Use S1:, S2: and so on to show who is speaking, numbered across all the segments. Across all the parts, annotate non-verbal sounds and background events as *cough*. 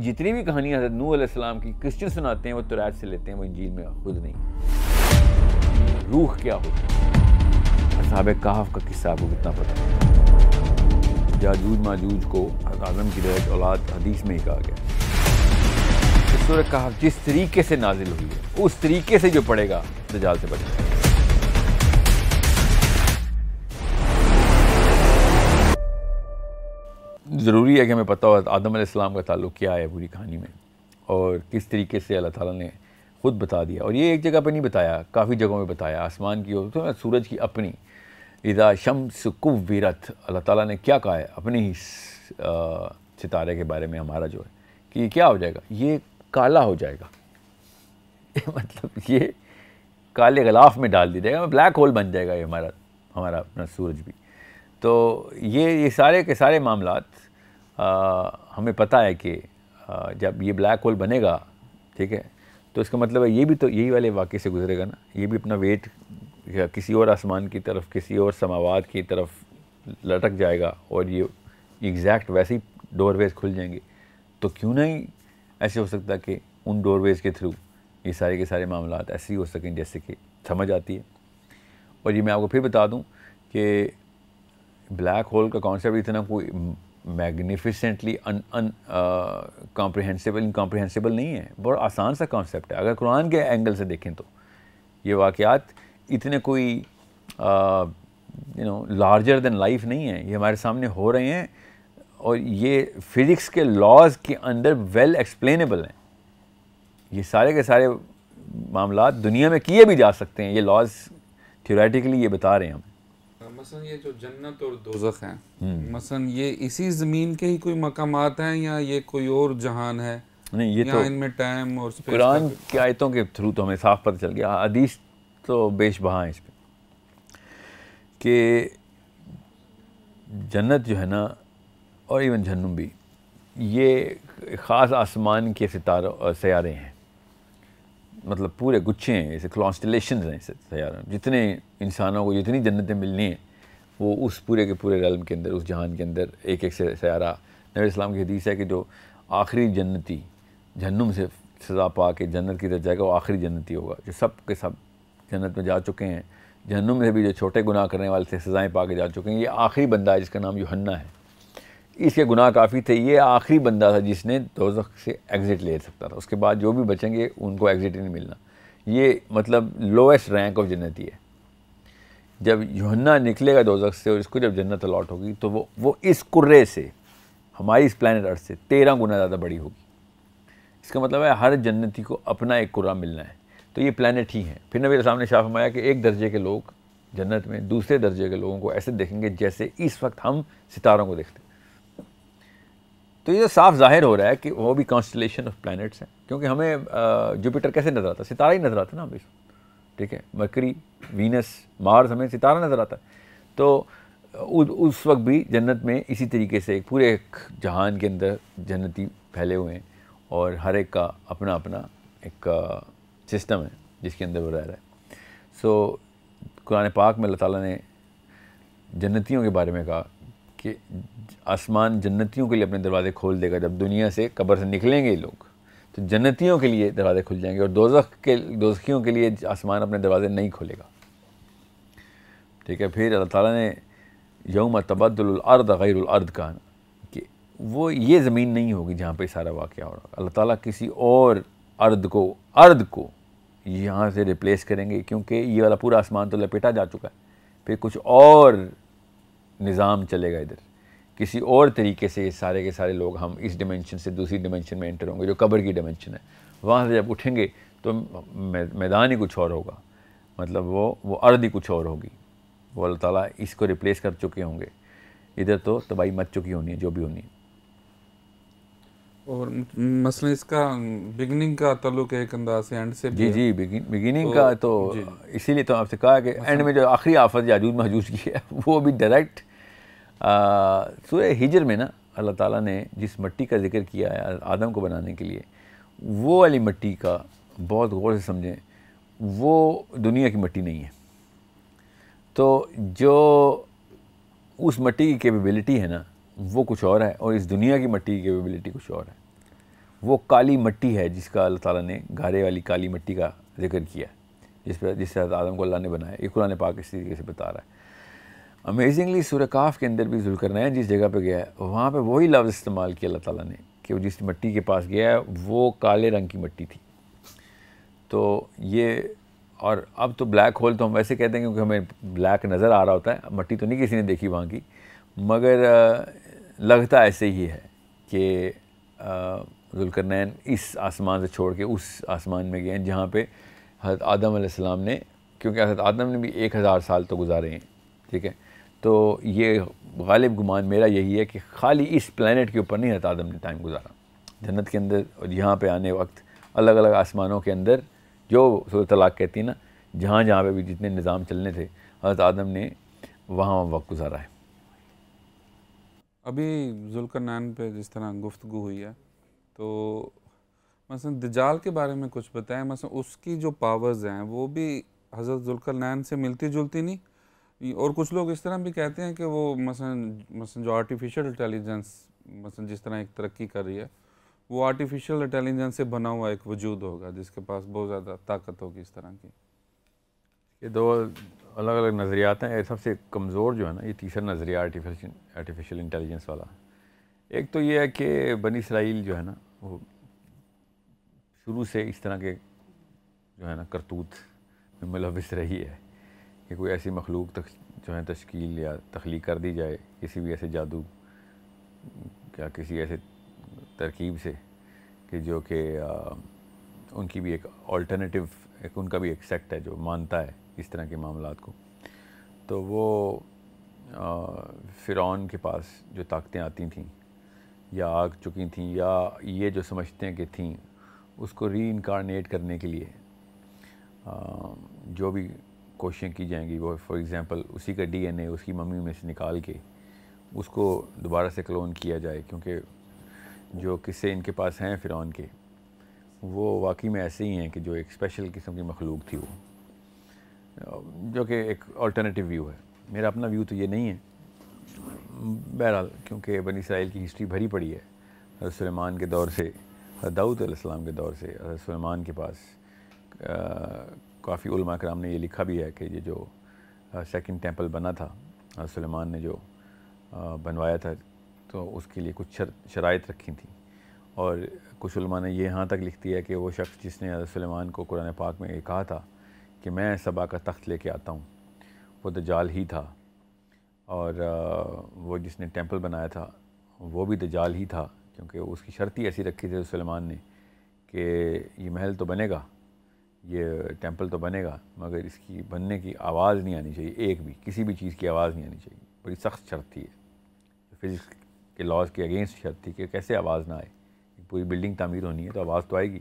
S1: जितनी भी कहानी हजरत नू आसमाम की क्रिश्चन सुनाते हैं वो तुराज से लेते हैं वो इंजील में खुद नहीं रूह क्या होती साहब कहाफ का किस्सा आपको कितना पता जाजूज माजूज को आजम की रज औलाद हदीस में ही कहा गया सूर्य कहाफ जिस तरीके से नाजिल हुई है उस तरीके से जो पड़ेगा दजाल से बचेगा ज़रूरी है कि हमें पता हो आदम आसमाम का ताल्लुक क्या है पूरी कहानी में और किस तरीके से अल्लाह ताला ने ख़ुद बता दिया और ये एक जगह पे नहीं बताया काफ़ी जगहों में बताया आसमान की और तो सूरज की अपनी इदा शम्स कुवीरत अल्लाह ताला ने क्या कहा है अपने ही सितारे के बारे में हमारा जो है कि ये क्या हो जाएगा ये काला हो जाएगा *laughs* मतलब ये काले गलाफ में डाल दिया जाएगा मतलब ब्लैक होल बन जाएगा ये हमारा हमारा अपना सूरज भी तो ये ये सारे के सारे मामला आ, हमें पता है कि आ, जब ये ब्लैक होल बनेगा ठीक है तो इसका मतलब है ये भी तो यही वाले वाक्य से गुजरेगा ना ये भी अपना वेट किसी और आसमान की तरफ किसी और समावाद की तरफ लटक जाएगा और ये एग्जैक्ट वैसे ही डोरवेज खुल जाएंगे तो क्यों नहीं ऐसे हो सकता कि उन डोरवेज के थ्रू ये सारे के सारे मामला ऐसे ही हो सकें जैसे कि समझ आती है और ये मैं आपको फिर बता दूँ कि ब्लैक होल का कॉन्सेप्ट इतना कोई मैग्निफिसेंटली कॉम्प्रिहेंसिबल इनकॉम्प्रिहेंसिबल नहीं है बहुत आसान सा कॉन्सेप्ट है अगर कुरान के एंगल से देखें तो ये वाक़ात इतने कोई you know larger than life नहीं है ये हमारे सामने हो रहे हैं और ये फिज़िक्स के लॉज के अंदर वेल एक्सप्लेनेबल हैं ये सारे के सारे मामला दुनिया में किए भी जा सकते हैं ये लॉज थियोरेटिकली ये बता रहे हैं हम
S2: मसन ये जो जन्नत और दोजख हैं हम्म। मसलन ये इसी ज़मीन के ही कोई मकामात हैं या ये कोई और जहान है नहीं ये तो इनमें टाइम और कुरान
S1: की आयतों के थ्रू तो हमें साफ पता चल गया हदीस तो बेश बहा है इस पर कि जन्नत जो है ना और इवन जहन्नुम भी ये ख़ास आसमान के सितारों सैारे हैं मतलब पूरे गुच्छे हैं जैसे क्लॉन्स्टलेशन हैं सैारों जितने इंसानों को जितनी जन्नतें मिलनी हैं वो उस पूरे के पूरे रलम के अंदर उस जहान के अंदर एक एक से सारा नबी इस्लाम की हदीस है कि जो आखिरी जन्नती जहन्नुम से सज़ा पा के जन्नत की तरफ जाएगा वो आखिरी जन्नती होगा जो सब के सब जन्नत में जा चुके हैं जहन्नुम से भी जो छोटे गुनाह करने वाले थे सज़ाएँ पा के जा चुके हैं ये आखिरी बंदा है जिसका नाम योहन्ना है इसके गुनाह काफ़ी थे ये आखिरी बंदा था जिसने दो से एग्ज़िट ले सकता था उसके बाद जो भी बचेंगे उनको एग्ज़िट ही नहीं मिलना ये मतलब लोएस्ट रैंक ऑफ जन्नती है जब यूहन्ना निकलेगा दोजक से और इसको जब जन्नत अलॉट होगी तो वो वो इस कुर्रे से हमारी इस प्लानट अर्थ से तेरह गुना ज़्यादा बड़ी होगी इसका मतलब है हर जन्नती को अपना एक कुर्रा मिलना है तो ये प्लानट ही है फिर नबी साहब ने शाह फरमाया कि एक दर्जे के लोग जन्नत में दूसरे दर्जे के लोगों को ऐसे देखेंगे जैसे इस वक्त हम सितारों को देखते तो ये तो साफ जाहिर हो रहा है कि वो भी कॉन्स्टलेशन ऑफ प्लानट्स हैं क्योंकि हमें जुपिटर कैसे नजर आता सितारा ही नजर आता ना हमेशा ठीक है मकरी वीनस मार्स हमें सितारा नज़र आता है तो उ, उस वक्त भी जन्नत में इसी तरीके से पूरे एक जहान के अंदर जन्नती फैले हुए हैं और हर एक का अपना अपना एक सिस्टम है जिसके अंदर वो रह रहा है सो कुरान पाक में अल्लाह ताला ने जन्नतियों के बारे में कहा कि आसमान जन्नतियों के लिए अपने दरवाज़े खोल देगा जब दुनिया से कब्र से निकलेंगे लोग तो जन्नतियों के लिए दरवाज़े खुल जाएंगे और दोजख के दोजखियों के लिए आसमान अपने दरवाज़े नहीं खोलेगा ठीक है फिर अल्लाह ताला ने यौम तबदुलर्द गैरअर्द कहा कि वो ये ज़मीन नहीं होगी जहाँ पर सारा वाक़ हो रहा अल्लाह ताला किसी और अर्द को अर्द को यहाँ से रिप्लेस करेंगे क्योंकि ये वाला पूरा आसमान तो लपेटा जा चुका है फिर कुछ और निज़ाम चलेगा इधर किसी और तरीके से सारे के सारे लोग हम इस डिमेंशन से दूसरी डिमेंशन में एंटर होंगे जो कबर की डिमेंशन है वहाँ से जब उठेंगे तो मैदान ही कुछ और होगा मतलब वो वो अर्द ही कुछ और होगी वो अल्लाह ताला इसको रिप्लेस कर चुके होंगे इधर तो तबाही मच चुकी होनी है जो भी होनी है
S2: और मसला इसका
S1: बिगनिंग का तल्लुक एक अंदाज से एंड से जी जी बिगिनिंग का तो, तो इसीलिए तो आपसे कहा कि एंड में जो आखिरी आफत याजूज महजूज की है वो भी डायरेक्ट सूर्य हिजर में ना अल्लाह ताला ने जिस मिट्टी का जिक्र किया है आदम को बनाने के लिए वो वाली मिट्टी का बहुत गौर से समझें वो दुनिया की मिट्टी नहीं है तो जो उस मिट्टी की कैपेबिलिटी है ना वो कुछ और है और इस दुनिया की मिट्टी की कैपेबिलिटी कुछ और है वो काली मिट्टी है जिसका अल्लाह ताला ने घारे वाली काली मिट्टी का जिक्र किया जिस पर जिससे आदम को अल्लाह ने बनाया ये कुरान पाक इसी तरीके से बता रहा है अमेजिंगली सूरकाफ के अंदर भी जुलकरनैन जिस जगह पे गया है वहाँ पे वही लफ्ज़ इस्तेमाल किया अल्लाह ताला ने कि वो जिस मिट्टी के पास गया है वो काले रंग की मिट्टी थी तो ये और अब तो ब्लैक होल तो हम वैसे कहते हैं क्योंकि हमें ब्लैक नज़र आ रहा होता है मट्टी तो नहीं किसी ने देखी वहाँ की मगर लगता ऐसे ही है कि जुलकरनैन इस आसमान से छोड़ के उस आसमान में गए हैं जहाँ पर हजरत आदम ने क्योंकि हजरत आदम ने भी एक हज़ार साल तो गुजारे हैं ठीक है तो ये गालिब गुमान मेरा यही है कि खाली इस प्लानट के ऊपर नहीं हजरत आदम ने टाइम गुजारा जन्नत के अंदर और यहाँ पर आने वक्त अलग अलग आसमानों के अंदर जो सूरत तलाक कहती है ना जहाँ जहाँ पर भी जितने निज़ाम चलने थे हजरत आदम ने वहाँ वक्त गुजारा है
S2: अभी नैन पर जिस तरह गुफ्तु हुई है तो मसलन दजाल के बारे में कुछ बताएं मसलन उसकी जो पावर्स हैं वो भी हज़रत नैन से मिलती जुलती नहीं और कुछ लोग इस तरह भी कहते हैं कि वो मसलन मसन जो आर्टिफिशियल इंटेलिजेंस मसलन जिस तरह एक तरक्की कर रही है वो आर्टिफिशियल
S1: इंटेलिजेंस से बना हुआ एक वजूद होगा जिसके पास बहुत ज़्यादा ताकत होगी इस तरह की ये दो अलग अलग नज़रियात हैं सबसे कमज़ोर जो है ना ये तीसरा नज़रिया आर्टिफिशियल आर्टिफिशियल इंटेलिजेंस वाला एक तो ये है कि बनी इसराइल जो है ना वो शुरू से इस तरह के जो है ना करतूत में मुलविस रही है कि कोई ऐसी मखलूक तक जो है तश्कील या तख्लीक कर दी जाए किसी भी ऐसे जादू या किसी ऐसे तरकीब से कि जो कि उनकी भी एक अल्टरनेटिव एक उनका भी एक सेक्ट है जो मानता है इस तरह के मामला को तो वो फ़िरौन के पास जो ताकतें आती थीं या आग चुकी थीं या ये जो समझते हैं कि थीं उसको री करने के लिए आ, जो भी कोशिशें की जाएंगी वो फॉर एग्ज़ाम्पल उसी का डीएनए उसकी मम्मी में से निकाल के उसको दोबारा से क्लोन किया जाए क्योंकि जो किस्से इनके पास हैं फ़िरौन के वो वाकई में ऐसे ही हैं कि जो एक स्पेशल किस्म की मखलूक थी वो जो कि एक अल्टरनेटिव व्यू है मेरा अपना व्यू तो ये नहीं है बहरहाल क्योंकि बन इसराइल की हिस्ट्री भरी पड़ी है सलेमान के दौर से दाऊद के दौर से सलेमान के पास काफ़ी उलमा कराम ने ये लिखा भी है कि ये जो सेकंड टेंपल बना था सलेमान ने जो बनवाया था तो उसके लिए कुछ शर, शराइत रखी थी और कुछ उलमा ने ये यहाँ तक लिख दिया है कि वो शख्स जिसने सलेमान को कुरान पाक में ये कहा था कि मैं सबा का तख्त लेके आता हूँ वो दजाल तो ही था और वो जिसने टेंपल बनाया था वो भी दजाल तो ही था क्योंकि उसकी शर्त ही ऐसी रखी थी सलेमान ने कि ये महल तो बनेगा ये टेंपल तो बनेगा मगर इसकी बनने की आवाज़ नहीं आनी चाहिए एक भी किसी भी चीज़ की आवाज़ नहीं आनी चाहिए बड़ी सख्त शर्त थी ये फिज़िक्स के लॉज के अगेंस्ट शर्त थी कि कैसे आवाज़ ना आए पूरी बिल्डिंग तमीर होनी है तो आवाज़ तो आएगी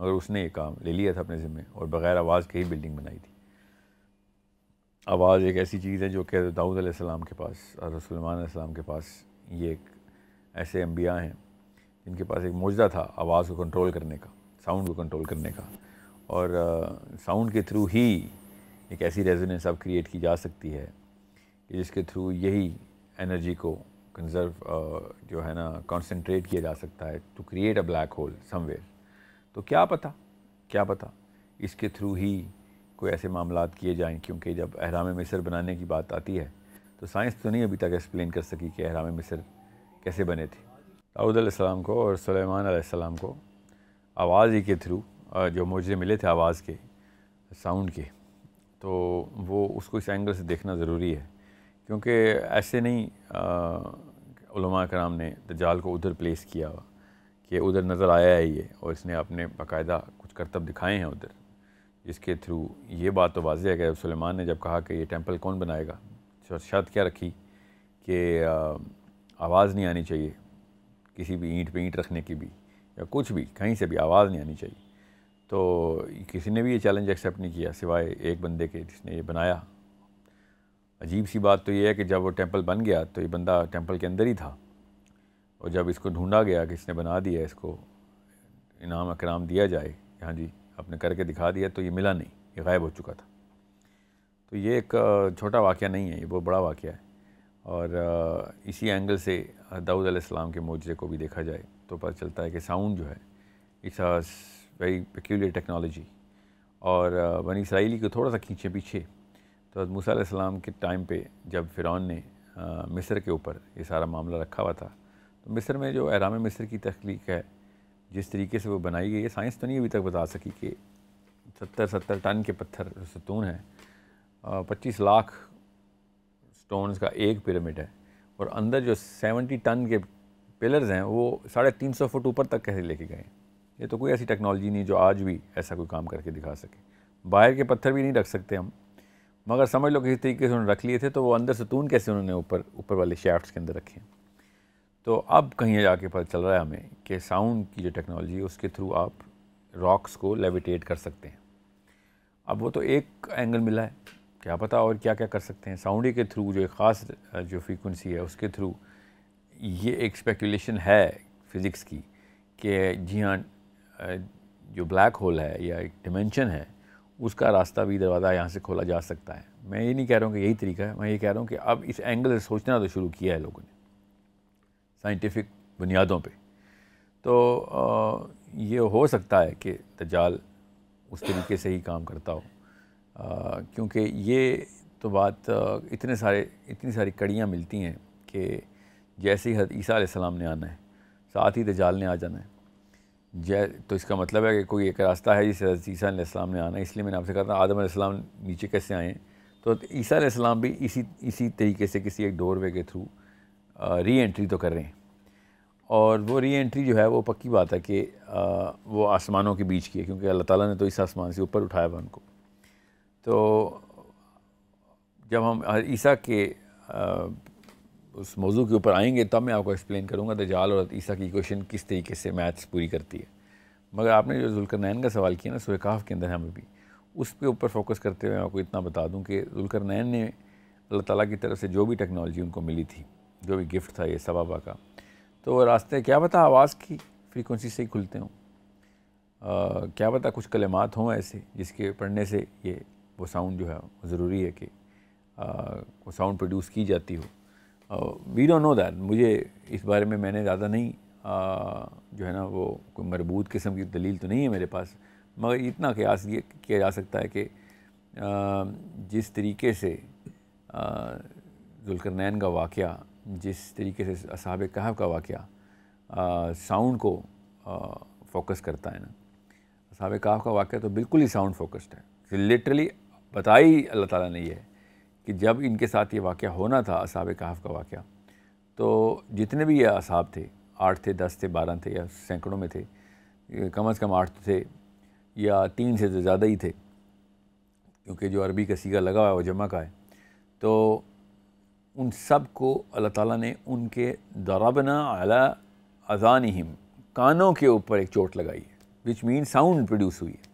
S1: मगर उसने ये काम ले लिया था अपने ज़िम्मे और बग़ैर आवाज़ के ही बिल्डिंग बनाई थी आवाज़ एक ऐसी चीज़ है जो कि दाऊद आसमाम के पास हज़रत सलमान के पास ये एक ऐसे अम्बिया हैं जिनके पास एक मौजा था आवाज़ को कंट्रोल करने का साउंड को कंट्रोल करने का और साउंड के थ्रू ही एक ऐसी रेजोनेंस अब क्रिएट की जा सकती है कि जिसके थ्रू यही एनर्जी को कंजर्व जो है ना कंसंट्रेट किया जा सकता है to create a black hole somewhere तो क्या पता क्या पता इसके थ्रू ही कोई ऐसे मामला किए जाएँ क्योंकि जब अहराम मिसर बनाने की बात आती है तो साइंस तो नहीं अभी तक एक्सप्लेन कर सकी कि अहराम मिसर कैसे बने थे दाऊद को और सलेमान को आवाज़ ही के थ्रू जो मुझे मिले थे आवाज़ के साउंड के तो वो उसको इस एंगल से देखना ज़रूरी है क्योंकि ऐसे नहीं कराम ने दजाल को उधर प्लेस किया कि उधर नज़र आया है ये और इसने अपने बाकायदा कुछ करतब दिखाए हैं उधर इसके थ्रू ये बात तो वाजह है कि सलेमान ने जब कहा कि ये टेंपल कौन बनाएगा तो शर्त क्या रखी कि आवाज़ नहीं आनी चाहिए किसी भी ईंट पे ईंट रखने की भी या कुछ भी कहीं से भी आवाज़ नहीं आनी चाहिए तो किसी ने भी ये चैलेंज एक्सेप्ट नहीं किया सिवाय एक बंदे के जिसने ये बनाया अजीब सी बात तो ये है कि जब वो टेंपल बन गया तो ये बंदा टेंपल के अंदर ही था और जब इसको ढूंढा गया कि इसने बना दिया इसको इनाम अकराम दिया जाए हाँ जी आपने करके दिखा दिया तो ये मिला नहीं ये गायब हो चुका था तो ये एक छोटा वाक़ नहीं है ये बहुत बड़ा वाक़ है और इसी एंगल से दाऊद के मोजे को भी देखा जाए तो पता चलता है कि साउंड जो है इस वेरी पेक्यूलियर टेक्नोलॉजी और बनी इसराइली को थोड़ा सा खींचे पीछे तो मूसम के टाइम पे जब फ़िरौन ने मिस्र के ऊपर ये सारा मामला रखा हुआ था तो मिस्र में जो एराम मिस्र की तख्लीक है जिस तरीके से वो बनाई गई है साइंस तो नहीं अभी तक बता सकी कि सत्तर सत्तर टन के पत्थर सतून हैं पच्चीस लाख स्टोन्स का एक पिरामिड है और अंदर जो सेवेंटी टन के पिलर्स हैं वो साढ़े तीन सौ फुट ऊपर तक कैसे लेके गए हैं ये तो कोई ऐसी टेक्नोलॉजी नहीं जो आज भी ऐसा कोई काम करके दिखा सके बाहर के पत्थर भी नहीं रख सकते हम मगर समझ लो किसी तरीके से उन्होंने रख लिए थे तो वो अंदर सतून कैसे उन्होंने ऊपर ऊपर वाले शैफ्ट के अंदर रखे हैं तो अब कहीं जाके पता चल रहा है हमें कि साउंड की जो टेक्नोलॉजी है उसके थ्रू आप रॉक्स को लेविटेट कर सकते हैं अब वो तो एक एंगल मिला है क्या पता और क्या क्या कर सकते हैं साउंड के थ्रू जो एक ख़ास जो फ्रीक्वेंसी है उसके थ्रू ये एक स्पेकुलेशन है फिज़िक्स की कि जी हाँ जो ब्लैक होल है या एक डिमेंशन है उसका रास्ता भी दरवाज़ा यहाँ से खोला जा सकता है मैं ये नहीं कह रहा हूँ कि यही तरीका है मैं ये कह रहा हूँ कि अब इस एंगल से सोचना तो शुरू किया है लोगों ने साइंटिफिक बुनियादों पे तो ये हो सकता है कि तजाल उस तरीके से ही काम करता हो क्योंकि ये तो बात इतने सारे इतनी सारी कड़ियाँ मिलती हैं कि जैसे ही ईसा आसमाम ने आना है साथ ही तजाल ने आ जाना है जय तो इसका मतलब है कि कोई एक रास्ता है जिस ईसा इस्लाम ने आना इसलिए मैंने आपसे कहा था आदम इस्लाम नीचे कैसे आए तो ईसा इस्लाम भी इसी इसी तरीके से किसी एक डोर वे के थ्रू री एंट्री तो कर रहे हैं और वो री एंट्री जो है वो पक्की बात है कि आ, वो आसमानों के बीच की है क्योंकि अल्लाह ताला ने तो इस आसमान से ऊपर उठाया हुआ उनको तो जब हम ईसा के उस मौजू के ऊपर आएंगे तब मैं आपको एक्सप्लेन करूँगा दजाल और ईसा की इक्वेशन किस तरीके से मैथ्स पूरी करती है मगर आपने जो नैन का सवाल किया ना सुरकाफ के अंदर हमें भी उसके ऊपर फोकस करते हुए आपको इतना बता दूँ कि जुलकर नैन ने अल्लाह ताला की तरफ से जो भी टेक्नोलॉजी उनको मिली थी जो भी गिफ्ट था ये सबाबा का तो वो रास्ते क्या पता आवाज़ की फ्रीक्वेंसी से ही खुलते हों क्या पता कुछ कलेमात हों ऐसे जिसके पढ़ने से ये वो साउंड जो है ज़रूरी है कि वो साउंड प्रोड्यूस की जाती हो वी डोंट नो दैट मुझे इस बारे में मैंने ज़्यादा नहीं आ, जो है ना वो कोई मरबूत किस्म की दलील तो नहीं है मेरे पास मगर इतना कयास ये किया जा सकता है कि जिस तरीके से जुलकरनैन का वाक़ जिस तरीके से असाब कहफ का वाक़ साउंड को फोकस करता है ना असहाब कहफ का वाक़ तो बिल्कुल ही साउंड फोकस्ड है लिटरली बताई अल्लाह ताला ने ये है कि जब इनके साथ ये वाक़ होना था असाब कहाफ का वाक़ तो जितने भी ये असाब थे आठ थे दस थे बारह थे या सैकड़ों में थे कम अज़ कम आठ थे या तीन से तो ज़्यादा ही थे क्योंकि जो अरबी का सीगा लगा हुआ है वो जमा का है तो उन सब को अल्लाह ताला ने उनके दरबना अला अजानहिम कानों के ऊपर एक चोट लगाई है विच मीन साउंड प्रोड्यूस हुई है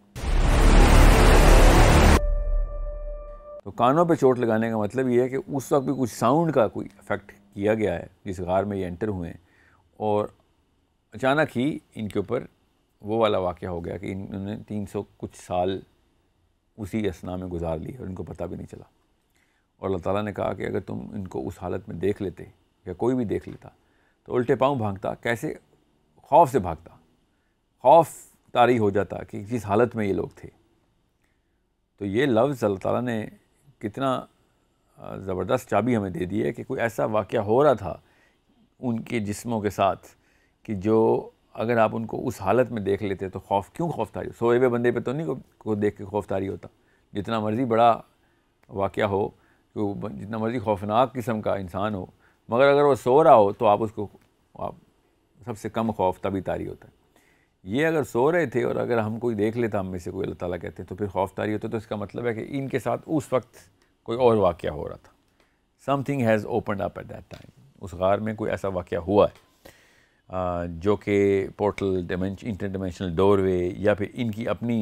S1: तो कानों पे चोट लगाने का मतलब ये है कि उस वक्त भी कुछ साउंड का कोई इफेक्ट किया गया है जिस गार में ये एंटर हुए हैं और अचानक ही इनके ऊपर वो वाला वाक़ हो गया कि इन्होंने तीन सौ कुछ साल उसी असना में गुजार लिया और इनको पता भी नहीं चला और अल्लाह ताला ने कहा कि अगर तुम इनको उस हालत में देख लेते या कोई भी देख लेता तो उल्टे पाँव भागता कैसे खौफ से भागता खौफ तारी हो जाता कि जिस हालत में ये लोग थे तो ये लफ्ज़ अल्लाह ताला ने कितना ज़बरदस्त चाबी हमें दे दी है कि कोई ऐसा वाक़ हो रहा था उनके जिस्मों के साथ कि जो अगर आप उनको उस हालत में देख लेते तो खौफ क्यों खौफ तारी सोए हुए बंदे पे तो नहीं को, को देख के खौफ तारी होता जितना मर्ज़ी बड़ा वाक़ हो कि जितना मर्ज़ी खौफनाक किस्म का इंसान हो मगर अगर वो सो रहा हो तो आप उसको आप सबसे कम खौफ तभी तारी होता है ये अगर सो रहे थे और अगर हम कोई देख लेता हम में से कोई अल्लाह ताला कहते तो फिर खौफदारी होता तो इसका मतलब है कि इनके साथ उस वक्त कोई और वाक़ हो रहा था something has open up at that time उस गार में कोई ऐसा वाक़ हुआ है जो कि portal dimension interdimensional doorway या फिर इनकी अपनी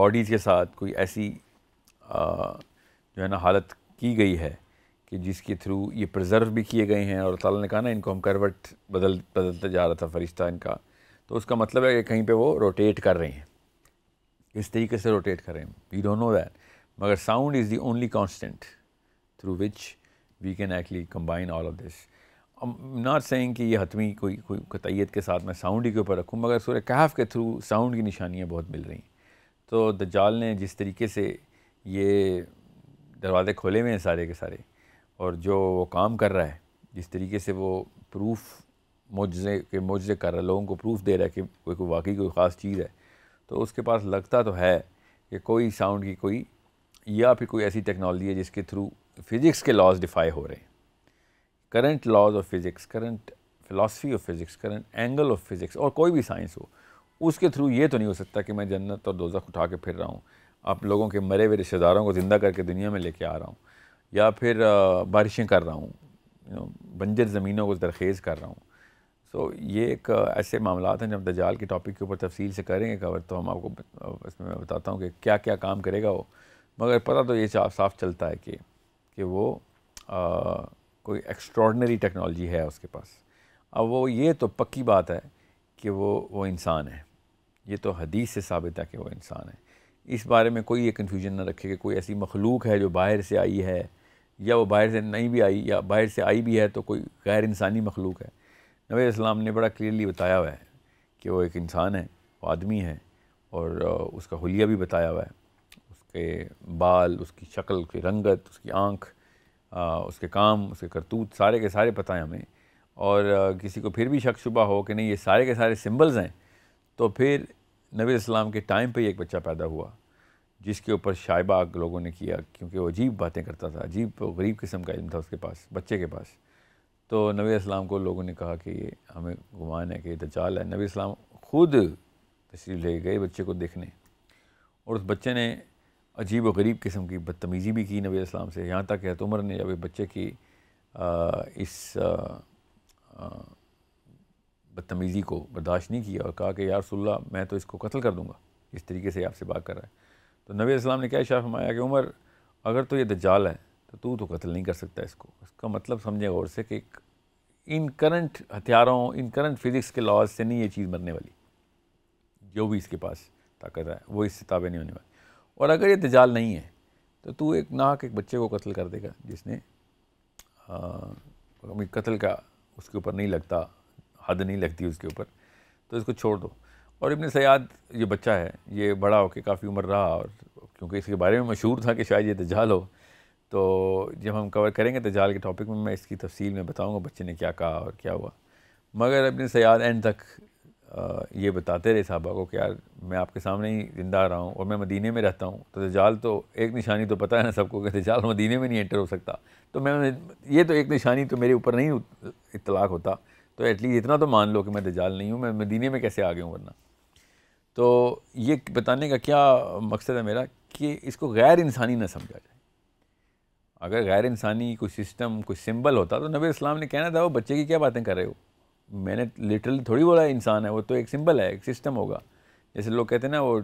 S1: बॉडीज़ के साथ कोई ऐसी जो है ना हालत की गई है कि जिसके थ्रू ये प्रिजर्व भी किए गए हैं और ताला ने कहा ना इनको हम करवट बदल बदलता जा रहा था फरिश्ता इनका तो उसका मतलब है कि कहीं पे वो रोटेट कर रहे हैं इस तरीके से रोटेट कर रहे हैं वी डोंट नो दैट मगर sound is the only constant through which we can actually combine all of this not saying कि ये हतमी कोई कोई कतईत के साथ मैं साउंड ही के ऊपर रखूँ मगर सूर्य कहफ के थ्रू साउंड की निशानियाँ बहुत मिल रही हैं तो जाल ने जिस तरीके से ये दरवाज़े खोले हुए हैं सारे के सारे और जो वो काम कर रहा है जिस तरीके से वो प्रूफ मुझे के मुझे कर रहा है लोगों को प्रूफ दे रहा है कि कोई कोई वाकई कोई ख़ास चीज़ है तो उसके पास लगता तो है कि कोई साउंड की कोई या फिर कोई ऐसी टेक्नोलॉजी है जिसके थ्रू फिज़िक्स के लॉज डिफाई हो रहे हैं current laws of physics current philosophy of physics current angle of physics और कोई भी साइंस हो उसके थ्रू ये तो नहीं हो सकता कि मैं जन्नत और दोजख उठा के फिर रहा हूँ आप लोगों के मरे हुए रिश्तेदारों को ज़िंदा करके दुनिया में लेके आ रहा हूँ या फिर बारिशें कर रहा हूँ बंजर ज़मीनों को दरखेज़ कर रहा हूँ तो ये एक ऐसे मामला हैं जब दजाल के टॉपिक के ऊपर तफसील से करेंगे कवर तो हम आपको इसमें मैं बताता हूँ कि क्या क्या काम करेगा वो मगर पता तो ये साफ चलता है कि कि वो आ, कोई एक्स्ट्रॉडनरी टेक्नोलॉजी है उसके पास अब वो ये तो पक्की बात है कि वो वो इंसान है ये तो हदीस से साबित है कि वो इंसान है इस बारे में कोई ये कन्फ्यूजन ना रखे कि कोई ऐसी मखलूक है जो बाहर से आई है या वो बाहर से नहीं भी आई या बाहर से आई भी है तो कोई गैर इंसानी मखलूक है नबी इस्लाम ने बड़ा क्लियरली बताया हुआ है कि वो एक इंसान है वो आदमी है और उसका हुलिया भी बताया हुआ है उसके बाल उसकी शक्ल उसकी रंगत उसकी आँख उसके काम उसके करतूत सारे के सारे पता है हमें और किसी को फिर भी शक शुबा हो कि नहीं ये सारे के सारे सिंबल्स हैं तो फिर नबी इस्लाम के टाइम पर ही एक बच्चा पैदा हुआ जिसके ऊपर शायबाग लोगों ने किया क्योंकि वो अजीब बातें करता था अजीब गरीब किस्म का इल्म था उसके पास बच्चे के पास तो नबी इस्लाम को लोगों ने कहा कि ये हमें गुमान है कि ये दचाल है नबी इस्लाम खुद तशरीफ ले गए बच्चे को देखने और उस बच्चे ने अजीब व गरीब किस्म की बदतमीज़ी भी की नबी इस्लाम से यहाँ तक कि उमर ने जब बच्चे की आ, इस बदतमीज़ी को बर्दाश्त नहीं किया और कहा कि यार सुल्ला मैं तो इसको कत्ल कर दूँगा इस तरीके से आपसे बात कर रहा है तो नबी इस्लाम ने क्या इशारा फरमाया कि उमर अगर तो ये दज्जाल है तो तू तो कत्ल नहीं कर सकता इसको इसका मतलब समझे गौर से कि इन करंट हथियारों इन करंट फिज़िक्स के लॉज से नहीं ये चीज़ मरने वाली जो भी इसके पास ताकत है वो इससे ताबे नहीं होने वाली और अगर ये तजाल नहीं है तो तू एक नाक एक बच्चे को कत्ल कर देगा जिसने कत्ल का उसके ऊपर नहीं लगता हद नहीं लगती उसके ऊपर तो इसको छोड़ दो और इबन सयाद ये बच्चा है ये बड़ा होकर काफ़ी उम्र रहा और क्योंकि इसके बारे में मशहूर था कि शायद ये तजाल हो तो जब हम कवर करेंगे तजाल तो के टॉपिक में मैं इसकी तफसील में बताऊँगा बच्चे ने क्या कहा और क्या हुआ मगर अपने सयाद एंड तक ये बताते रहे साहबा को कि यार मैं आपके सामने ही ज़िंदा रहा हूँ और मैं मदीने में रहता हूँ तो दजाल तो एक निशानी तो पता है ना सबको कि दजाल मदीने में नहीं एंटर हो सकता तो मैं ये तो एक निशानी तो मेरे ऊपर नहीं इतलाक़ होता तो एटलीस्ट इतना तो मान लो कि मैं दजाल नहीं हूँ मैं मदीने में कैसे आ गया हूँ वरना तो ये बताने का क्या मकसद है मेरा कि इसको गैर इंसानी ना समझा जाए अगर गैर इंसानी कोई सिस्टम कोई सिंबल होता तो नबी इस्लाम ने कहना था वो बच्चे की क्या बातें कर रहे हो मैंने लिटरली थोड़ी बोला इंसान है वो तो एक सिंबल है एक सिस्टम होगा जैसे लोग कहते हैं ना वो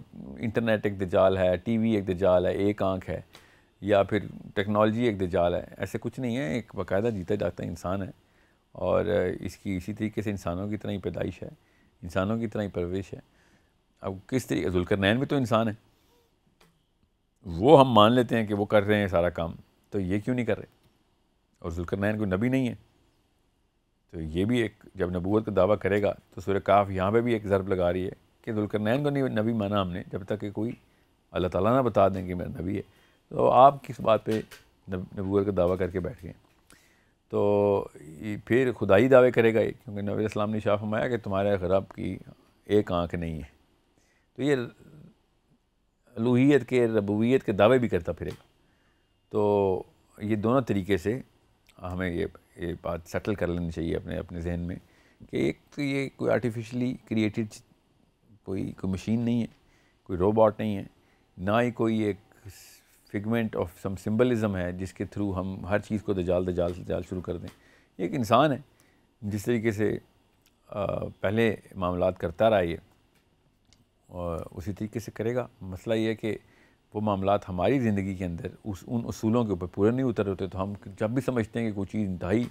S1: इंटरनेट एक दाल है टीवी एक दाल है एक आंख है या फिर टेक्नोलॉजी एक दाल है ऐसे कुछ नहीं है एक बाकायदा जीता जाता इंसान है और इसकी इसी तरीके से इंसानों की तरह ही पैदाइश है इंसानों की तरह ही परवरिश है अब किस तरीके जुलकर नैन भी तो इंसान है वो हम मान लेते हैं कि वो कर रहे हैं सारा काम तो ये क्यों नहीं कर रहे और नैन कोई नबी नहीं है तो ये भी एक जब नबूत का दावा करेगा तो सूर्य काफ यहाँ पर भी एक ज़रब लगा रही है कि नैन को नहीं नबी माना हमने जब तक कि कोई अल्लाह ताला ना बता दें कि मेरा नबी है तो आप किस बात पे नबूत का दावा करके बैठ गए तो फिर खुदाई दावे करेगा ये क्योंकि नबी इस्लाम ने शाह फरमाया कि तुम्हारे खराब की एक आँख नहीं है तो ये लूहीत के रबूत के दावे भी करता फिरेगा तो ये दोनों तरीके से हमें ये ये बात सेटल कर लेनी चाहिए अपने अपने जहन में कि एक तो ये कोई आर्टिफिशली क्रिएटेड कोई कोई मशीन नहीं है कोई रोबोट नहीं है ना ही कोई एक फिगमेंट ऑफ सम सिंबलिज्म है जिसके थ्रू हम हर चीज़ को दजाल दजाल दजाल शुरू कर दें एक इंसान है जिस तरीके से पहले मामला करता रहा ये उसी तरीके से करेगा मसला ये है कि वो मामला हमारी ज़िंदगी के अंदर उस उन असूलों के ऊपर पूरे नहीं उतर होते तो हम जब भी समझते हैं कि कोई चीज़ इंतहाई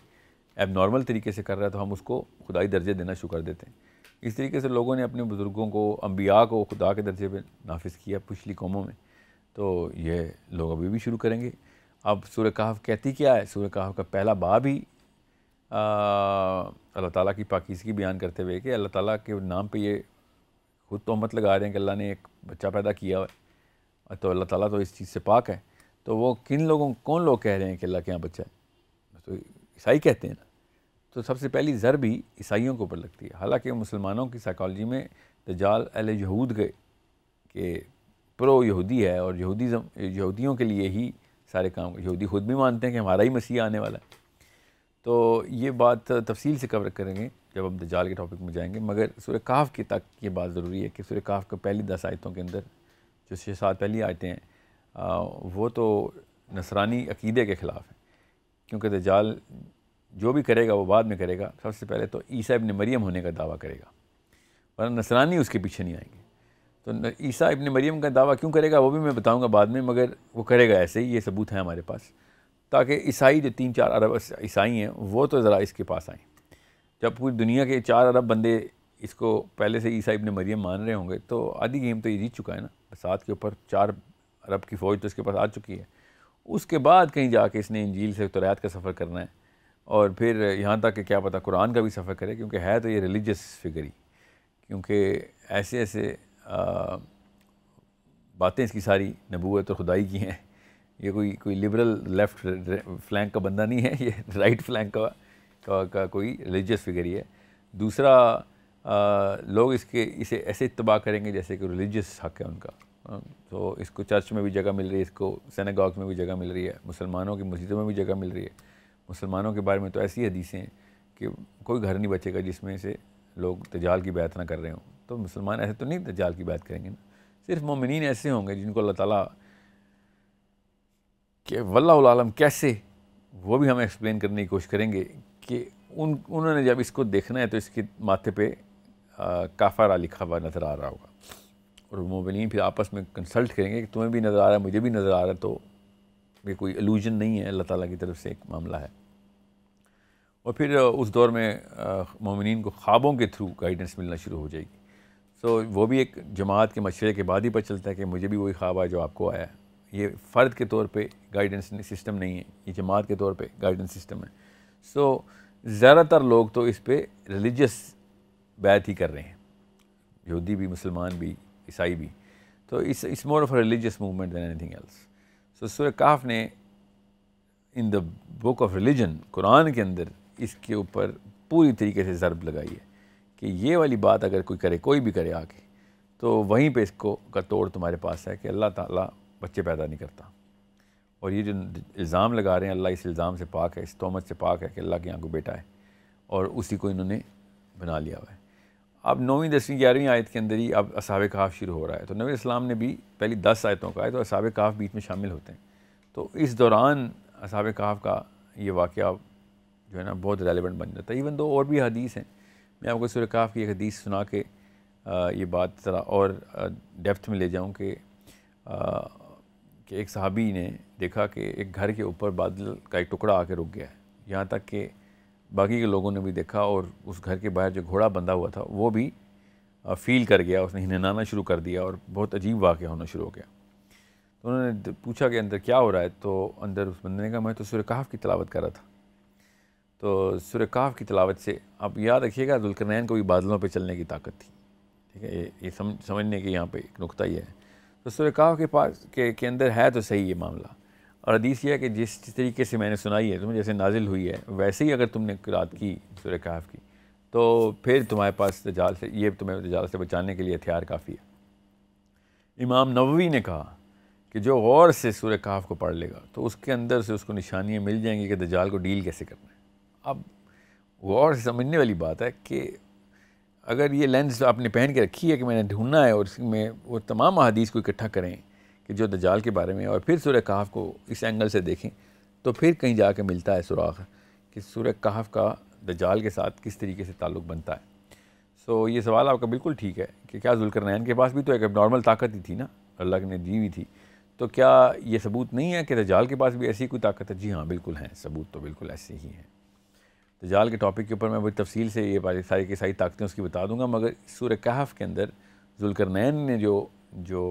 S1: एब नॉर्मल तरीके से कर रहा है तो हम उसको खुदाई दर्जे देना शुरू कर देते हैं इस तरीके से लोगों ने अपने बुज़ुर्गों को अम्बिया को खुदा के दर्जे पर नाफिज किया पिछली कौमों में तो ये लोग अभी भी शुरू करेंगे अब सूर्य कहफ कहती क्या है सूर्य कहा का पहला बाब ही अल्लाह ताला की पाकिजगी बयान करते हुए कि अल्लाह ताला के नाम पे ये खुद तोहमत लगा रहे हैं कि अल्लाह ने एक बच्चा पैदा किया है तो अल्लाह ताला तो इस चीज़ से पाक है तो वो किन लोगों कौन लोग कह रहे हैं कि अल्लाह के यहाँ बच्चा है तो ईसाई कहते हैं ना तो सबसे पहली ज़र भी ईसाइयों के ऊपर लगती है हालांकि मुसलमानों की साइकोलॉजी में दजाल अल यहूद गए के प्रो यहूदी है और यहूदी यहूदियों के लिए ही सारे काम यहूदी खुद भी मानते हैं कि हमारा ही मसीह आने वाला है तो ये बात तफसील से कवर करेंगे जब हम दजाल के टॉपिक में जाएंगे मगर सूर्य काफ़ के तक ये बात ज़रूरी है कि सूर्य काफ़ के पहली दस आयतों के अंदर जो छः सात पहली आयतें हैं वो तो नसरानी अकीदे के ख़िलाफ़ हैं क्योंकि दजाल जो भी करेगा वो बाद में करेगा सबसे पहले तो ईसा इबन मरियम होने का दावा करेगा वरना नसरानी उसके पीछे नहीं आएंगे तो ईसा इबन मरियम का दावा क्यों करेगा वो भी मैं बताऊँगा बाद में मगर वो करेगा ऐसे ही ये सबूत है हमारे पास ताकि ईसाई जो तीन चार अरब ईसाई हैं वो तो ज़रा इसके पास आएँ जब पूरी दुनिया के चार अरब बंदे इसको पहले से ईसा इबन मरियम मान रहे होंगे तो आधी गेम तो ये जीत चुका है ना बसात के ऊपर चार अरब की फ़ौज तो इसके पास आ चुकी है उसके बाद कहीं जाके इसने इंजील से तोरात का सफ़र करना है और फिर यहाँ तक कि क्या पता कुरान का भी सफ़र करे क्योंकि है तो ये रिलीजस फिगर ही क्योंकि ऐसे ऐसे बातें इसकी सारी नबूत और खुदाई की हैं ये कोई कोई लिबरल लेफ़्ट फ्लैंक का बंदा नहीं है ये राइट फ्लैंक का, का, का कोई रिलीजस फिगर ही है दूसरा लोग इसके इसे ऐसे इतबा करेंगे जैसे कि रिलीजियस हक है उनका तो इसको चर्च में भी जगह मिल रही है इसको सैनागॉग में भी जगह मिल रही है मुसलमानों की मस्जिदों में भी जगह मिल रही है मुसलमानों के बारे में तो ऐसी हदीसें हैं कि कोई घर नहीं बचेगा जिसमें से लोग तजाल की बैत ना कर रहे हों तो मुसलमान ऐसे तो नहीं तजाल की बैत करेंगे ना सिर्फ ममिन ऐसे होंगे जिनको अल्लाह ताला के वल्लम कैसे वो भी हम एक्सप्लेन करने की कोशिश करेंगे कि उन उन्होंने जब इसको देखना है तो इसके माथे पे काफ़ा लिखा हुआ नज़र आ रहा होगा और मोबिलीन फिर आपस में कंसल्ट करेंगे कि तुम्हें भी नज़र आ रहा है मुझे भी नज़र आ रहा है तो ये कोई एलूजन नहीं है अल्लाह ताली की तरफ से एक मामला है और फिर उस दौर में ममिन को ख्वाबों के थ्रू गाइडेंस मिलना शुरू हो जाएगी सो so, वो भी एक जमात के मशरे के बाद ही पता चलता है कि मुझे भी वही ख्वाब आया जो आपको आया है ये फ़र्द के तौर पे गाइडेंस सिस्टम नहीं है ये जमात के तौर पे गाइडेंस सिस्टम है सो so, ज़्यादातर लोग तो इस पर रिलीजस बैत ही कर रहे हैं यहूदी भी मुसलमान भी ईसाई भी तो इस it's more of religious movement than anything else so सूर्य काफ ने in the book of religion Quran के अंदर इसके ऊपर पूरी तरीके से ज़रब लगाई है कि ये वाली बात अगर कोई करे कोई भी करे आके तो वहीं पे इसको का तोड़ तुम्हारे पास है कि अल्लाह ताला बच्चे पैदा नहीं करता और ये जो इल्ज़ाम लगा रहे हैं अल्लाह इस इल्ज़ाम से पाक है इस तोहमत से पाक है कि अल्लाह के यहाँ को बेटा है और उसी को इन्होंने बना लिया हुआ है अब नौवीं दसवीं ग्यारहवीं आयत के अंदर ही अब असाब कहाफ़ शुरू हो रहा है तो नबी इस्लाम ने भी पहली दस आयतों का है तो असाब कहाफ़ बीच में शामिल होते हैं तो इस दौरान असाब कहाफ़ का ये वाक़ जो है ना बहुत रेलिवेंट बन जाता है इवन दो और भी हदीस हैं मैं आपको सुर कहाफ़ की एक हदीस सुना के ये बात ज़रा और डेप्थ में ले जाऊँ कि कि एक सहाबी ने देखा कि एक घर के ऊपर बादल का एक टुकड़ा आके रुक गया है यहाँ तक कि बाकी के लोगों ने भी देखा और उस घर के बाहर जो घोड़ा बंधा हुआ था वो भी फील कर गया उसने हिनाना शुरू कर दिया और बहुत अजीब वाक्य होना शुरू हो गया तो उन्होंने पूछा कि अंदर क्या हो रहा है तो अंदर उस बंदे ने कहा मैं तो सुरकाफ की तलावत कर रहा था तो सुरकाफ की तलावत से आप याद रखिएगा दुलकरनैन को भी बादलों पर चलने की ताकत थी ठीक है ये, ये समझ समझने के यहाँ पे एक नुकता ही है तो सुरकाफ के पास के के अंदर है तो सही ये मामला और हदीस यह है कि जिस तरीके से मैंने सुनाई है तुम्हें जैसे नाजिल हुई है वैसे ही अगर तुमने रात की सूर्य कहफ की तो फिर तुम्हारे पास तजाल से ये तुम्हें तजाल से बचाने के लिए हथियार काफ़ी है इमाम नववी ने कहा कि जो गौर से सूर्य कहाफ को पढ़ लेगा तो उसके अंदर से उसको निशानियाँ मिल जाएंगी कि दजाल को डील कैसे करना है अब गौर से समझने वाली बात है कि अगर ये लेंस आपने पहन के रखी है कि मैंने ढूंढना है और इसमें वो तमाम अदीस को इकट्ठा करें कि जो दजाल के बारे में और फिर सूर्य कहाफ़ को इस एंगल से देखें तो फिर कहीं जा कर मिलता है सुराख कि सूर्य कहाफ़ का दजाल के साथ किस तरीके से ताल्लुक़ बनता है सो ये सवाल आपका बिल्कुल ठीक है कि क्या जुलकरनैन के पास भी तो एक नॉर्मल ताकत ही थी ना अल्लाह ने दी हुई थी तो क्या ये सबूत नहीं है कि दजाल के पास भी ऐसी कोई ताकत है जी हाँ बिल्कुल हैं सबूत तो बिल्कुल ऐसे ही हैं दजाल के टॉपिक के ऊपर मैं बड़ी तफसील से ये सारी की सारी ताकतें उसकी बता दूंगा मगर सूर्य कहफ़ के अंदर जुलकरनैन ने जो जो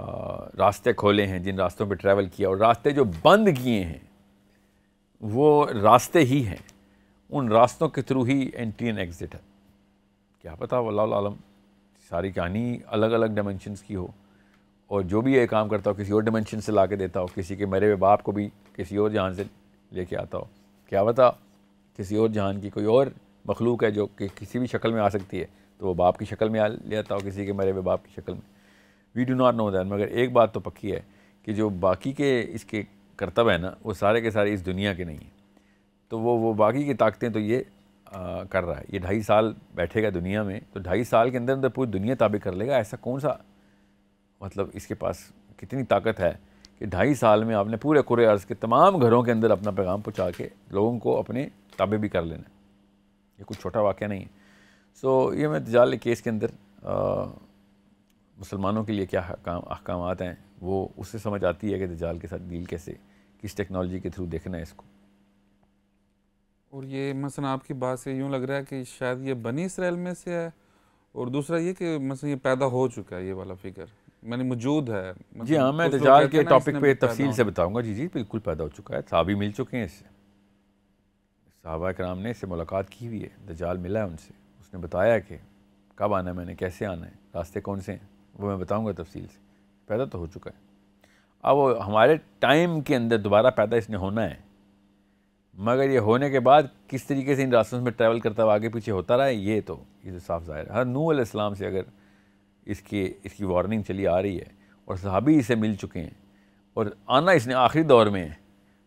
S1: रास्ते खोले हैं जिन रास्तों पर ट्रैवल किया और रास्ते जो बंद किए हैं वो रास्ते ही हैं उन रास्तों के थ्रू ही एंट्री एंड एग्ज़िट है क्या पता आलम सारी कहानी अलग अलग डायमेंशनस की हो और जो भी ये काम करता हो किसी और डायमेंशन से ला के देता हो किसी के मेरे बाप को भी किसी और जहान से लेके आता हो क्या पता किसी और जहान की कोई और मखलूक है जो कि किसी भी शक्ल में आ सकती है तो वो बाप की शक्ल में आ ले आता हो किसी के मरे हुए बाप की शक्ल में we do not know that मगर एक बात तो पक्की है कि जो बाकी के इसके कर्तव्य है ना वो सारे के सारे इस दुनिया के नहीं हैं तो वो वो बाकी की ताकतें तो ये आ, कर रहा है ये ढाई साल बैठेगा दुनिया में तो ढाई साल के अंदर अंदर पूरी दुनिया ताबे कर लेगा ऐसा कौन सा मतलब इसके पास कितनी ताकत है कि ढाई साल में आपने पूरे कुरे अर्ज़ के तमाम घरों के अंदर अपना पैगाम पहुँचा के लोगों को अपने ताबे भी कर लेना ये कुछ छोटा वाक्य नहीं है सो ये मैं तजाल केस के अंदर मुसलमानों के लिए क्या हकाम अहकाम हैं वो उससे समझ आती है कि दजाल के साथ डील कैसे किस टेक्नोलॉजी के थ्रू देखना है इसको
S2: और ये मसा आपकी बात से यूँ लग रहा है कि शायद ये बनी इसराइल में से है और दूसरा ये कि मसलन ये पैदा हो चुका है ये वाला फिक्र मैंने मौजूद है मतलब जी हाँ मैं दजाल के टॉपिक पे तफसील से
S1: बताऊंगा जी जी बिल्कुल पैदा हो चुका है साहबी मिल चुके हैं इससे साहबा कराम ने इससे मुलाकात की हुई है दजाल मिला है उनसे उसने बताया कि कब आना है मैंने कैसे आना है रास्ते कौन से हैं वो मैं बताऊँगा तफसील से पैदा तो हो चुका है अब हमारे टाइम के अंदर दोबारा पैदा इसने होना है मगर ये होने के बाद किस तरीके से इन रास्तों में ट्रैवल करता हुआ आगे पीछे होता रहा है ये तो ये तो साफ ज़ाहिर है हर हाँ, नू अलैहिस्सलाम से अगर इसके इसकी वार्निंग चली आ रही है और सहाबी इसे मिल चुके हैं और आना इसने आखिरी दौर में है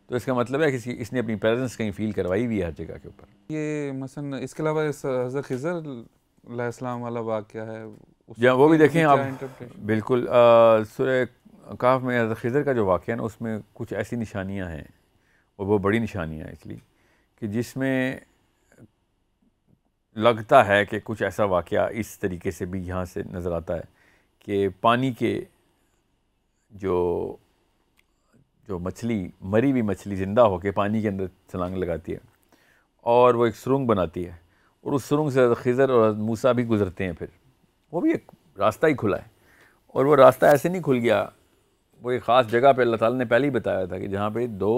S1: तो इसका मतलब है कि इसने अपनी प्रेजेंस कहीं फील करवाई हुई है हर जगह के
S2: ऊपर ये मसन इसके अलावा इस हज़र खज़र वाला वाक़ है जहाँ वो भी देखें आप
S1: बिल्कुल सुर काफ में खिजर का जो वाक़ है ना उसमें कुछ ऐसी निशानियाँ हैं और वो बड़ी निशानियाँ हैं इसलिए कि जिसमें लगता है कि कुछ ऐसा वाक़ इस तरीके से भी यहाँ से नज़र आता है कि पानी के जो जो मछली मरी हुई मछली ज़िंदा होकर पानी के अंदर छलांग लगाती है और वो एक सुरंग बनाती है और उस सुरंग से खिजर और मूसा भी गुज़रते हैं फिर वो भी एक रास्ता ही खुला है और वो रास्ता ऐसे नहीं खुल गया वो एक ख़ास जगह पे अल्लाह ताला ने पहले ही बताया था कि जहाँ पे दो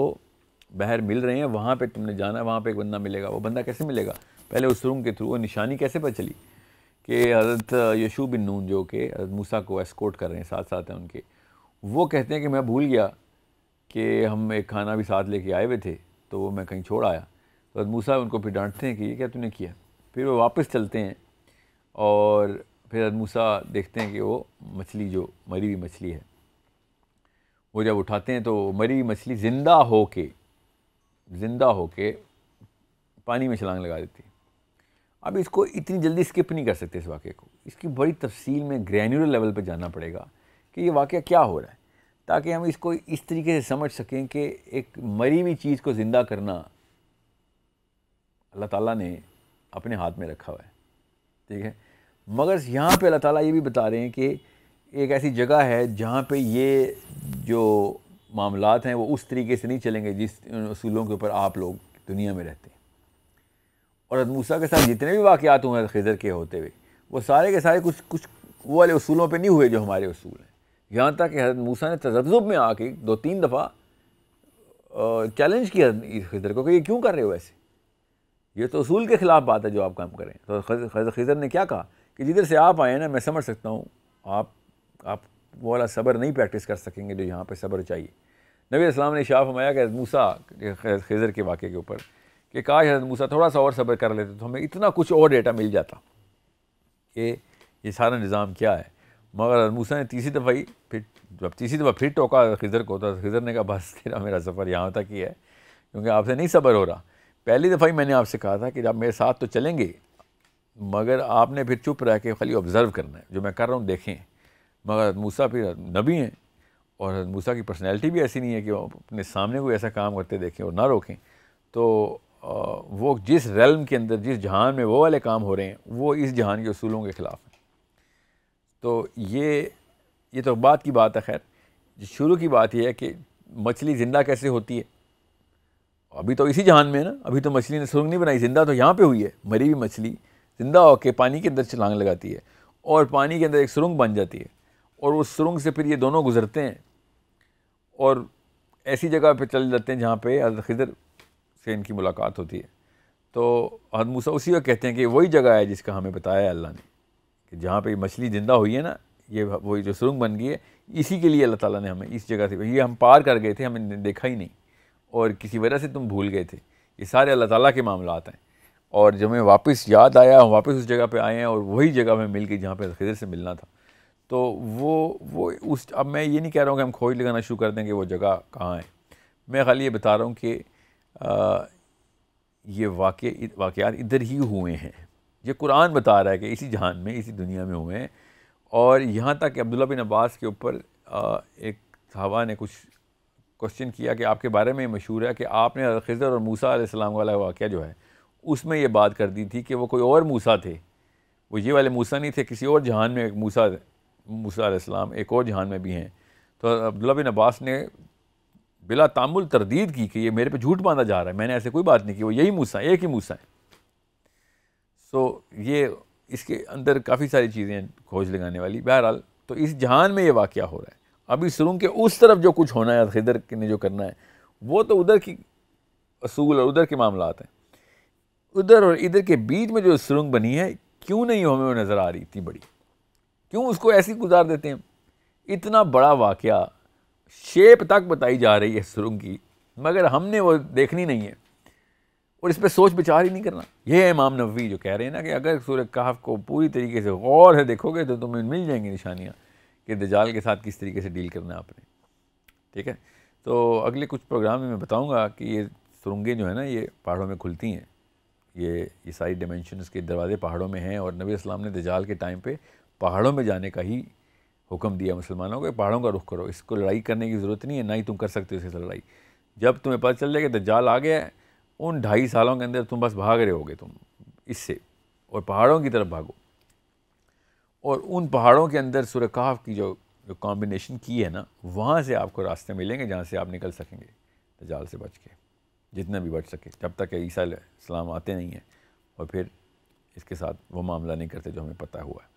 S1: बहर मिल रहे हैं वहाँ पे तुमने जाना है वहाँ पे एक बंदा मिलेगा वो बंदा कैसे मिलेगा पहले उस रूम के थ्रू वो निशानी कैसे पता चली कि हज़रत यशू बिन नून जो कि हज़रत मूसा को एस्कोर्ट कर रहे हैं साथ साथ हैं उनके वो कहते हैं कि मैं भूल गया कि हम एक खाना भी साथ लेके आए हुए थे तो वो मैं कहीं छोड़ आया तो हज़रत मूसा उनको फिर डांटते हैं कि ये क्या तूने किया फिर वो वापस चलते हैं और फिर मूसा देखते हैं कि वो मछली जो मरी हुई मछली है वो जब उठाते हैं तो मरी हुई मछली ज़िंदा हो के ज़िंदा हो के पानी में छलांग लगा देती है अब इसको इतनी जल्दी स्किप नहीं कर सकते इस वाक़े को इसकी बड़ी तफसील में ग्रैनुलर लेवल पर जाना पड़ेगा कि ये वाक़ क्या हो रहा है ताकि हम इसको इस तरीके से समझ सकें कि एक मरी हुई चीज़ को ज़िंदा करना अल्लाह ताला ने अपने हाथ में रखा हुआ है ठीक है मगर यहाँ पे अल्लाह ताला ये भी बता रहे हैं कि एक ऐसी जगह है जहाँ पे ये जो मामला हैं वो उस तरीके से नहीं चलेंगे जिस असूलों के ऊपर आप लोग दुनिया में रहते हैं और मूसा के साथ जितने भी वाक़ात हुए खजर के होते हुए वो सारे के सारे कुछ कुछ वो वाले असूलों पर नहीं हुए जो हमारे असूल हैं यहाँ तक कि हजरत मूसा ने तजब्जुब में आके दो तीन दफ़ा चैलेंज किया खजर को कि ये क्यों कर रहे हो ऐसे ये तो असूल के ख़िलाफ़ बात है जो आप काम करें तो खिजर ने क्या कहा कि जिधर से आप आए ना मैं समझ सकता हूँ आप आप वो वाला सब्र नहीं प्रैक्टिस कर सकेंगे जो यहाँ पर सब्र चाहिए नबी इस्लाम ने शाह फमाया कि मूसा खजर के वाक़े के ऊपर कि काश हजरत मूसा थोड़ा सा और सब्र कर लेते तो हमें इतना कुछ और डेटा मिल जाता कि ये सारा निज़ाम क्या है मगर हजरत मूसा ने तीसरी दफ़ा ही फिर जब तीसरी दफ़ा फिर टोका खजर को तो खजर ने कहा बस तेरा मेरा सफ़र यहाँ तक ही है क्योंकि आपसे नहीं सब्र हो रहा पहली दफ़ा ही मैंने आपसे कहा था कि आप मेरे साथ तो चलेंगे मगर आपने फिर चुप रह के खाली ऑब्ज़र्व करना है जो मैं कर रहा हूँ देखें मगर मूसा फिर नबी हैं और मूसा की पर्सनैलिटी भी ऐसी नहीं है कि वो अपने सामने कोई ऐसा काम करते देखें और ना रोकें तो वो जिस रेलम के अंदर जिस जहान में वो वाले काम हो रहे हैं वो इस जहान के असूलों के ख़िलाफ़ हैं तो ये ये तो बात की बात है खैर शुरू की बात यह है कि मछली ज़िंदा कैसे होती है अभी तो इसी जहान में है ना अभी तो मछली ने सुरंग नहीं बनाई ज़िंदा तो यहाँ पे हुई है मरी हुई मछली ज़िंदा होकर पानी के अंदर छलांग लगाती है और पानी के अंदर एक सुरंग बन जाती है और उस सुरंग से फिर ये दोनों गुजरते हैं और ऐसी जगह पर चले जाते हैं जहाँ पर हजरत खिदर से इनकी मुलाकात होती है तो हजरत मूसा उसी वक्त कहते हैं कि वही जगह है जिसका हमें बताया है अल्लाह ने कि जहाँ पर मछली ज़िंदा हुई है ना ये वही जो सुरंग बन गई है इसी के लिए अल्लाह ताला ने हमें इस जगह से ये हम पार कर गए थे हमने देखा ही नहीं और किसी वजह से तुम भूल गए थे ये सारे अल्लाह ताला के मामला हैं और जब मैं वापस याद आया हम वापस उस जगह पे आए हैं और वही जगह में मिल गई जहाँ पे खजर से मिलना था तो वो वो उस अब मैं ये नहीं कह रहा हूँ कि हम खोज लगाना शुरू कर दें कि वो जगह कहाँ है मैं खाली ये बता रहा हूँ कि आ, ये वाक़ वाक़ात इधर ही हुए हैं ये कुरान बता रहा है कि इसी जहान में इसी दुनिया में हुए हैं और यहाँ तक अब्दुल्ला बिन अब्बास के ऊपर एक साहबा ने कुछ क्वेश्चन किया कि आपके बारे में मशहूर है कि आपने खजर और मूसा सलाम वाला वाक़ जो है उसमें ये बात कर दी थी कि वो कोई और मूसा थे वो ये वाले मूसा नहीं थे किसी और जहान में एक मूसा मूसा इस्लाम एक और जहान में भी हैं तो अब्दुल्ला बिन अब्बास ने बिला तामुल तरदीद की कि ये मेरे पे झूठ बांधा जा रहा है मैंने ऐसे कोई बात नहीं की वो यही मूसा एक ही मूसा है सो ये इसके अंदर काफ़ी सारी चीज़ें खोज लगाने वाली बहरहाल तो इस जहान में ये वाक़ हो रहा है अभी सुरूँ के उस तरफ जो कुछ होना है खिदर ने जो करना है वो तो उधर की असूल और उधर के मामला हैं उधर और इधर के बीच में जो सुरंग बनी है क्यों नहीं हमें वो नज़र आ रही इतनी बड़ी क्यों उसको ऐसी गुजार देते हैं इतना बड़ा वाक़ शेप तक बताई जा रही है सुरंग की मगर हमने वो देखनी नहीं है और इस पर सोच विचार ही नहीं करना यह है इमाम नबी जो कह रहे हैं ना कि अगर सूर्य कहाफ को पूरी तरीके से गौर है देखोगे तो तुम्हें मिल जाएंगी निशानियाँ कि दजाल के साथ किस तरीके से डील करना है आपने ठीक है तो अगले कुछ प्रोग्राम में मैं बताऊँगा कि ये सुरंगें जो है ना ये पहाड़ों में खुलती हैं ये ईसाई डिमेंशन के दरवाज़े पहाड़ों में हैं और नबी इस्लाम ने दजाल के टाइम पे पहाड़ों में जाने का ही हुक्म दिया मुसलमानों को पहाड़ों का रुख करो इसको लड़ाई करने की ज़रूरत नहीं है ना ही तुम कर सकते हो इससे लड़ाई जब तुम्हें पता चल जाएगा दजाल आ गया उन ढाई सालों के अंदर तुम बस भाग रहे होगे तुम इससे और पहाड़ों की तरफ भागो और उन पहाड़ों के अंदर सुरखाव की जो जो कॉम्बिनेशन की है ना वहाँ से आपको रास्ते मिलेंगे जहाँ से आप निकल सकेंगे दजाल से बच के जितना भी बच सके जब तक ईसा इस्लाम आते नहीं हैं और फिर इसके साथ वो मामला नहीं करते जो हमें पता हुआ है